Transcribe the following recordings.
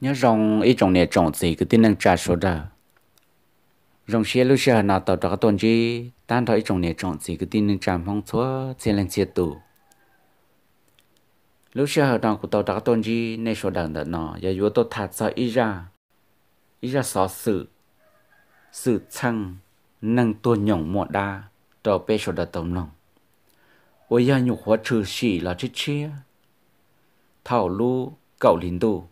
nhớ rong ít trồng nè trong gì cứ tin năng trả số đó rong xe lúc xe nào tàu đó tuần chi tan thôi ít trồng nè trong gì cứ tin năng trả phong số xin lên xe tù lúc xe đó của tàu đó tuần chi nên số đằng đó nó giờ vừa tôi thạt sợ ít ra ít ra sợ sự sự chăng năng tôi nhộng mọ đa trò bê số đó tổng lòng ôi ya nhục hóa trừ xỉ là chết chia thảo lu cậu lính tù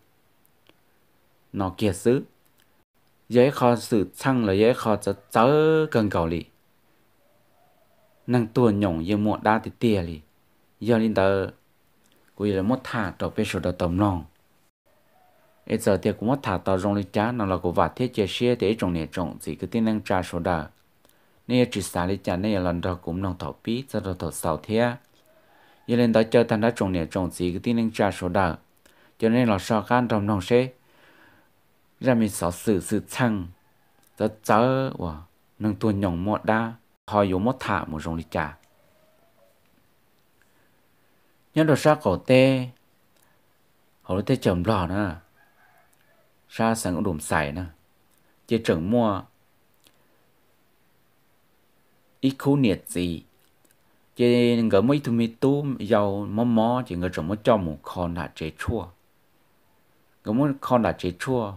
nó kia sử dễ khó sự chăng là dễ khó cho cháu cần cầu lì năng tuần nhộng như muộn đa thì tia lì giờ linh tờ quý là mất thả trò bê sổ đờ tầm nòng ấy giờ tiệc cũng mất thả tàu rong lì chá nó là của vạt thiết chia xe để trồng nè trồng gì cứ tin năng trà sổ đờ nên chỉ xả lì chá nên lần đầu cũng nòng thọ bí giờ đầu thọ sầu thế giờ lên đó chơi thành đã trồng nè trồng gì cứ tin năng trà sổ đờ cho nên là sao gan trong nòng xe ra mình sợ sự sự chăng giờ chớ và nâng tua nhỏng mọt đa họ yếu mọt thả một rồng đi trả nhớ đồ xa cổ tê họ tê chầm lò nữa xa sáng cũng đùm xài nữa chỉ trưởng mua ít khu nhiệt gì chỉ ngỡ mấy thứ mi tu giàu mò mò chỉ ngỡ trồng mò cho một con là chế chua ngỡ muốn con là chế chua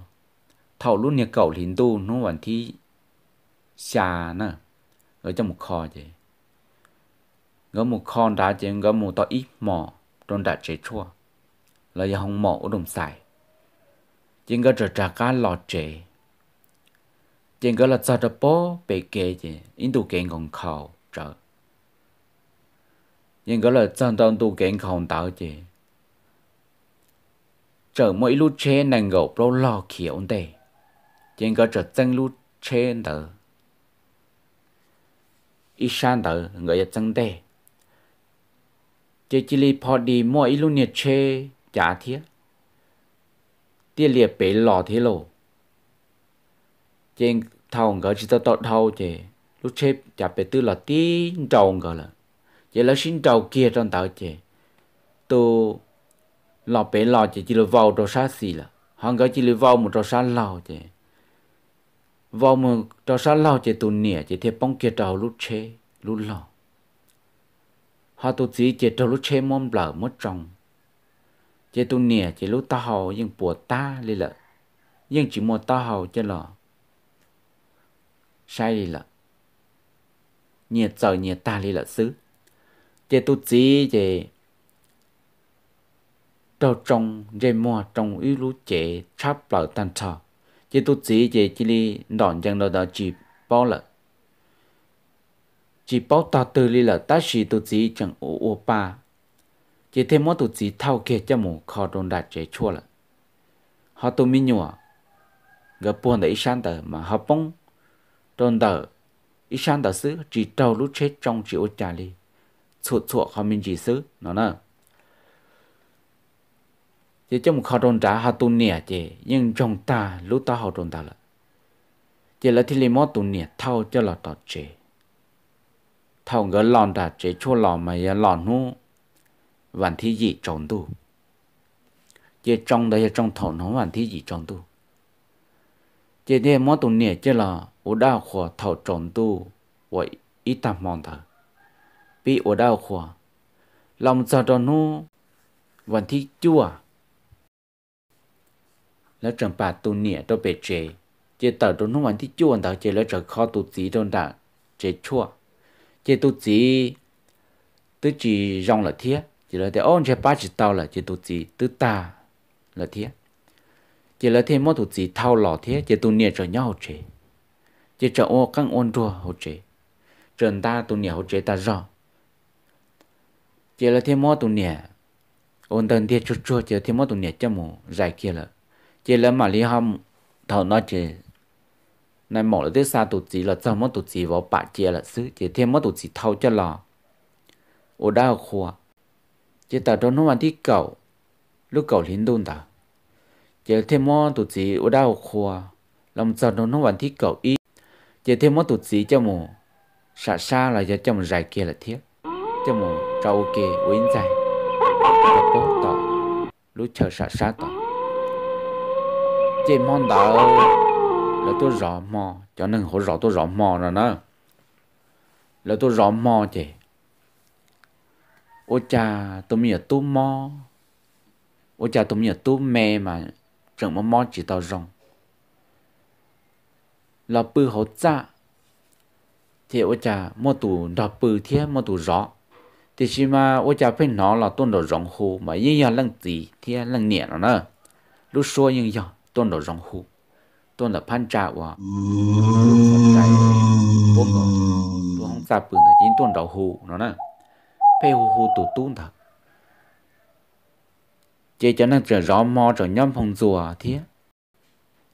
thảo luôn nhà cậu liền tu nó vẫn thi xà nè ở trong một kho vậy có một kho đá chứ có một tòa ít mỏ trong đã chế chua là do hồng mỏ ở đồng xài chứ có trở trả cá lọ trễ chứ có là sao trở bó bề kê chứ in tù kênh còn khảo trở nhưng có là chân tâm tù kênh không tạo chứ trở mỗi lúc chế nàng gầu bro lò kiểu tề chỉ có trở chân lú trên tờ ít sản tờ người ta chân tê chỉ chỉ li pò đi mua ít luôn nhiệt chê trả thiết, tiền liệt bể lò thế lộ trên thầu ngỡ chỉ tao tao thầu chè lúc chép chả bể tư là tin trầu ngỡ là chỉ là xin trâu kia trong tao chè tu lò bể lò chè chỉ là vào đồ sát xì là họ ngỡ chỉ là vào một đồ sát lò chứ vào mà trò sa lao chỉ tụ nỉa chỉ thiệt bông kia trào lúc chế lúc lo họ tu chỉ chỉ trào lúc chế mong bờ mất trong chỉ tu nia chỉ lúc ta hầu nhưng bùa ta lì lợ nhưng chỉ mua ta hầu chứ lọ sai lì lợ nhẹ giờ nhẹ ta lì lợ xứ chỉ tu chỉ chỉ trào trong dây mua trong ý lúc chế chắp bờ tan trào chỉ tu chỉ chỉ chỉ li đòn chân đó đó chỉ bao là chỉ bao ta từ li là ta chỉ tu chỉ chẳng ô ô ba chỉ thêm mỗi tu chỉ thao kia cho mù khó đồn đạt chế chua là họ tu mi nhua gặp buồn để san tờ mà họ bông đồn tờ ít san tờ xứ chỉ trâu lúc chết trong chỉ ô trà li chuột chuột họ mình chỉ xứ nó nè chỉ trong khó tròn trả hà tu nè chỉ nhưng trong ta lúc ta họ tròn ta là chỉ là thì lấy mót tu nè thâu cho là tọt chế thâu ngỡ lòn đã chế chua lòn mà ya lòn nu vạn thi dị tròn tu chỉ trong đây trong thổ nó vạn thi dị tròn tu chỉ thế mót tu nè chỉ là ủ đau khổ thao tròn tu vậy ít tam mong thở bị ủ đau khổ lòng giờ đó nu vạn thi chua แล้วจังป่าตัวเนี่ยตัวเปเจเจต่อตัวนู้นวันที่จวนต่อเจแล้วจะข้อตัวจีโดนด่าเจชั่วเจตัวจีตัวจีรองละเทียเจแล้วแต่อ้อนเจป้าจีเต่าละเจตัวจีตัวตาละเทียเจแล้วเทียมอตัวจีเท่าหล่อเทียเจตัวเนี่ยจะย่อเจเจจะโอ้กังอ้นตัวหัวเจเจนตาตัวเนี่ยหัวเจตาจอเจแล้วเทียมอตัวเนี่ย ôn tân thiết chút chua chờ thêm mốt tụng nhiệt cho mù dài kia lợ chỉ là mà lý hâm thầu nó chỉ này mỏ là tiết xa tụt gì là trong mất tụt gì vào bạ chia là xứ chỉ thêm mất tụt gì thâu cho lò ô đau khua chỉ tao cho nó mà đi cầu lúc cầu lính đun ta chỉ thêm mất tụt gì ô đau khoa, làm sao nó nó vẫn thích cầu ý chỉ thêm mất tụt gì cho mù xa xa là cho cho mù dài kia là thiết cho mù trâu kia uống dài và bố tỏ lúc chờ xa xa tỏ chế mong đã là tôi rõ mò cho nên họ rõ tôi rõ mò rồi đó là tôi rõ mò chị, ô cha tôi mình là mò ô cha tôi mình là tôi mà chẳng mà mò chỉ tao rong là bự họ cha thì ô cha mò tủ đọc bự thiên mò tủ rõ thì khi mà ô cha phải nó là tôi đồ rong hồ mà yên yên lần gì thiên lần nhẹ rồi nữa lúc xưa như vậy tôn là rong hu tôn là pan cha wa luôn phật trai bốn ngờ luôn không xa bừng là chính tôn đạo hu nó nè phê hu hu tụ tu thật chế cho nên trở rõ mò trở nhóm phòng rùa thế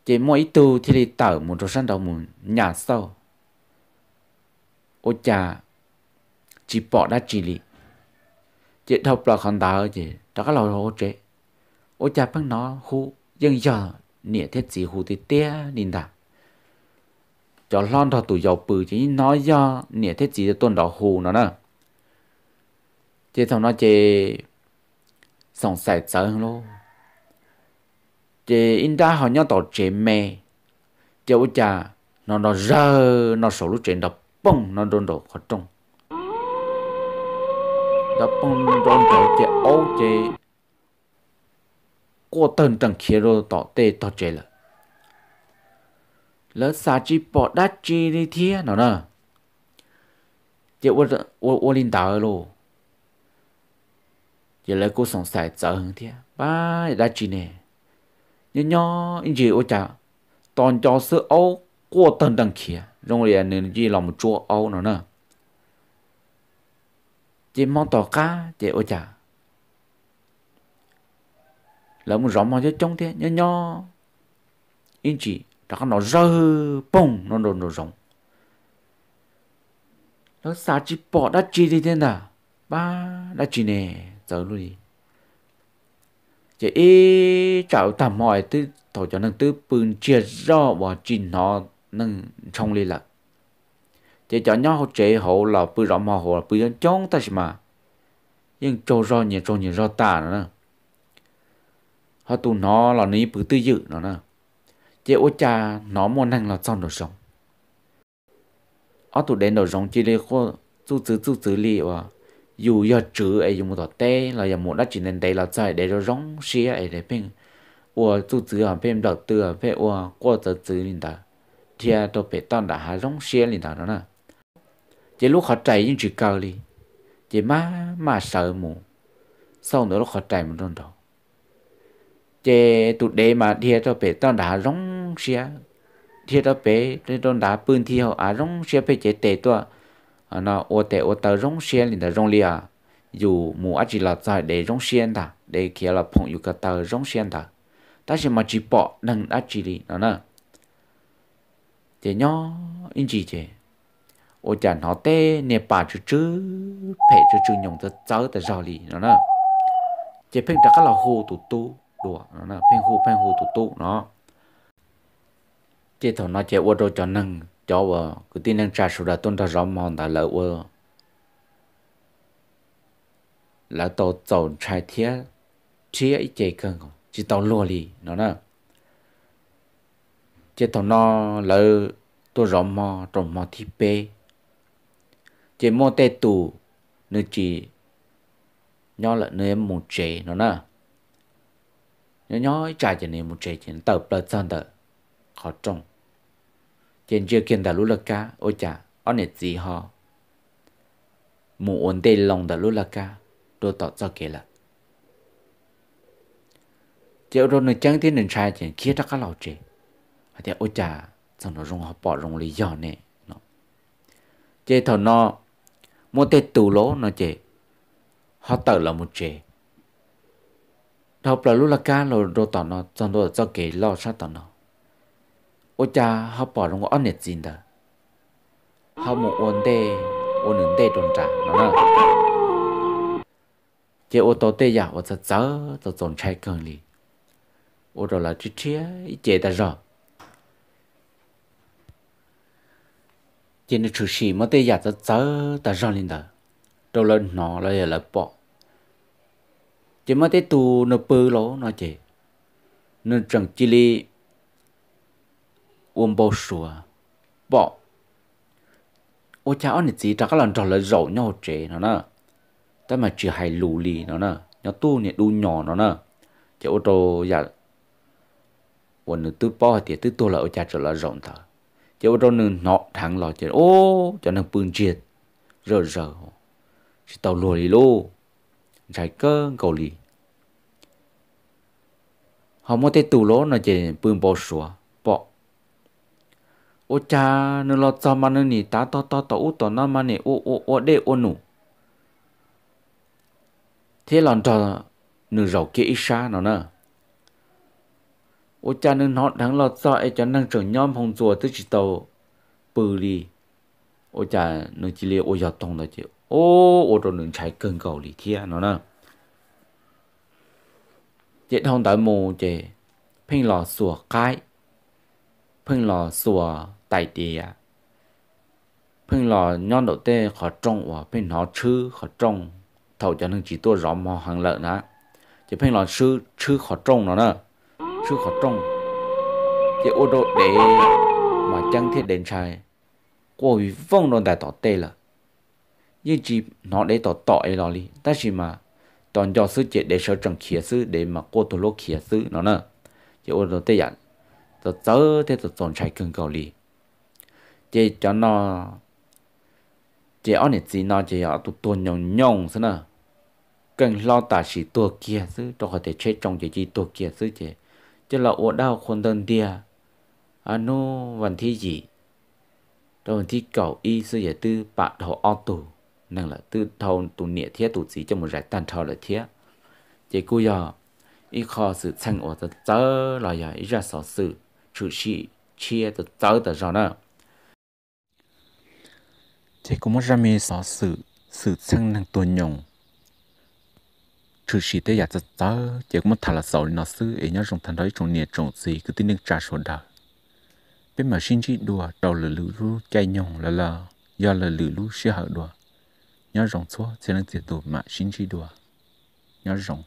chế mỗi tu thì đi tở một trò săn đầu một nhà sâu ô cha chỉ bỏ đã chỉ lì chế thọc là con đào chế đó là hồ chế ô cha bằng nó khu dân giờ nịa thế chỉ hù thì tía nín đà cho lon thọ tụi dầu bự chỉ nói do nịa thế chỉ tuần đó hù nó nè chế thằng nó chế sống sài sờ luôn chế in đã họ nhau tỏ chế mè chế u cha nó nó rơ nó sổ lúc chế nó bông nó đôn đồ khó trông đập bông đôn đồ chế ấu chế 过等等切肉到得到这了。lỡ xa chi bỏ đắt chi đi thia nó nè giờ 我我我领导喽，giờ lại cô sống sai sợ hơn thia ba đắt chi nè nhớ nhớ anh chị ô chả toàn cho sự ô qua tận đằng kia rồi liền nên chỉ làm một chỗ nó nè chỉ mong tỏ cá chỉ ô chả là một rõm mà cho trong thế nhớ nhớ yên chỉ đó nó rơ bông nó đồn đồ rồng nó xả chỉ bỏ đã chỉ đi thế nào ba đã chỉ nè giờ luôn đi chỉ ý chảo tạm mọi tư thổ cho nâng tư bừng chia do và chỉ nó nâng trong lì lạc chỉ cho nhau hỗ chế hậu là bự rõ mà hậu là bự giống chống ta mà nhưng trâu rõ nhẹ trâu nhẹ rõ tà nữa họ tụ nó là ní bự tư dự nó nè chế ô cha nó mua năng là trong đồ sống ở tụ đến đồ sống chỉ để có chú chữ chú chữ li và dù giờ chữ ấy dùng một tê là giờ một đã chỉ nên đây là chạy để cho sống xía ấy để phim ủa chú chữ ở bên đầu tư ở bên ủa qua chữ chữ liền ta thì à phải tao đã hà sống xía liền ta nó nè chế lúc họ chạy những chữ cao đi chế má má sợ mù sau nữa lúc họ chạy một đòn đầu chế tụt đế mà thiệt cho bé tao đã rong xia thiệt cho bé nên tao đã bưng thi họ à rong xia phải chế tệ tua nó ô tệ ô tao rong xia liền tao rong lia dù mù ăn chỉ là tại để rong xia ta để kia là phong yêu cái tao rong xia ta ta chỉ mà chỉ bỏ đằng ăn chỉ đi nó nè chế nhỏ in chỉ chế ô chả nó tê nè bà chú chú phải chú chữ nhộng tao cháu tao rào lì nó nè chế phênh ta các là hồ tụt tu đùa nó là phanh khu phanh khu tụ tụ nó chế thầu nó chế ô tô cho nâng cho vợ cứ tin năng trà sữa đã tôn ra rõ mòn đã lỡ ô lỡ tàu tàu trai thiết chia ít chế cơn chỉ tàu lô li nó nè chế thầu nó lỡ tôi rõ mò trong mò thi bê chế mò tê tù nơi chỉ nhỏ là nơi em muốn chế nó nè nhớ nhỏ trả cho nên một trẻ chuyện tập là chân tờ khó trông chuyện chưa kiện đã lúc là cá ôi chả ở nè gì họ mù ổn tê lòng đã lúc là cá đồ tỏ cho kể là chỉ rồi nó chẳng thấy nên trai chuyện kia chắc cả lão trẻ à thì ôi chả xong nó rung họ bỏ rung lý do nè nó chỉ thằng nó một tê tù lỗ nó chỉ họ tờ là một trẻ học là lúc là cá rồi đồ tỏ nó trong đó cho kể lo sát tỏ nó ô cha họ bỏ trong ăn nhiệt gì đó họ muốn ôn đề ôn ứng đề tròn trả nó nè chế ô tô tê giả ô chớ chớ cho tròn chạy cường đi. ô đó là chi chia ý chế ta rõ chế nó chủ sĩ mà tê giả chớ chớ ta rõ liền đó đâu là nó là là bỏ chỉ mới thấy tu nó bự lỗ nó chỉ nên chẳng chỉ li uống bao sủa bỏ ô cha ông chỉ trả các lần trả lời rầu nhau chế nó nè ta mà chỉ hay lù lì nó nè nó tu nè đu nhỏ nó nè chỉ ô tô dạ quần nữ tư po thì tư tu là ô cha trở là rộng thở chỉ ô tô nữ nọ thẳng lò chỉ ô cho nên bưng chiết rờ rờ chỉ tàu lùi lô giải cơ cầu lì họ mua tê tù lỗ nó chỉ bưng bò sủa bọ ô cha nó lo cho mà nó nỉ tá to to to út to nó mà nỉ ô ô ô đê ô nụ thế lần trò nửa rầu kia ít xa nó nè ô cha nên họ đang lo cho ai cho năng trưởng nhóm phòng rùa tức chỉ tàu bự đi ô cha nó chỉ liều ô giọt tông đó chứ โอ้โอวหนึงใช้เกินเกาหลีเทียนะนะเจ็ดทองตาโมเจเพ่งหล่อสัวก้ายเพ่งหล่อสัวไตเตียเพ่งหล่อย้อนดอกเต้ขอจงว่าเพ่งหล่อชื่อขอจง เท่าจะนึงจีตัวร้อมมองหังเลยนะจะเพ่งหล่อชื่อชื่อขอจงเนาะนะชื่อขอจงเจโอโดเดมาจังเทียเดนชัยต่อเต到ละ như chỉ nó để tỏ tỏ ấy lo đi ta chỉ mà toàn cho sư chết để sở chẳng khía sư để mà cô tổ lô khía sư nó nè chỉ ô tô tây dạng tớ tớ thế tớ tồn chạy cường cầu đi chỉ cho nó chỉ ở này chỉ nó chỉ ở tụ tụ nhông nhông sư nè cần lo ta chỉ tua khía sư cho họ thể chết trong chỉ chỉ tua khía sư chỉ chỉ là ô đau khôn đơn địa, anh nó vấn thi gì rồi thi cầu y sư giải tư bạn họ o tù nâng là tư thâu tụ nhẹ thiết tụ chỉ cho một rải tan thọ là thiết chỉ cú giờ ý khó sự sang ở tờ tớ là giờ ý ra sở sự chủ sĩ chia tờ tớ tờ rồi nữa chỉ có một ra mi sở sự sự sang năng tuần nhộng chủ sĩ tới giờ tờ tớ chỉ có một thằng là sở nó sư ấy nhớ trong thằng đấy trong nhẹ trong gì cứ tin được trả số đời bên mà xin chỉ đùa đầu lử lử chạy nhộng là là do là lử lử sẽ hở đùa ཡང རང ཚོ ཚེ རང ཚེ དུ མ ཤིན ཅི དུ ཡང རང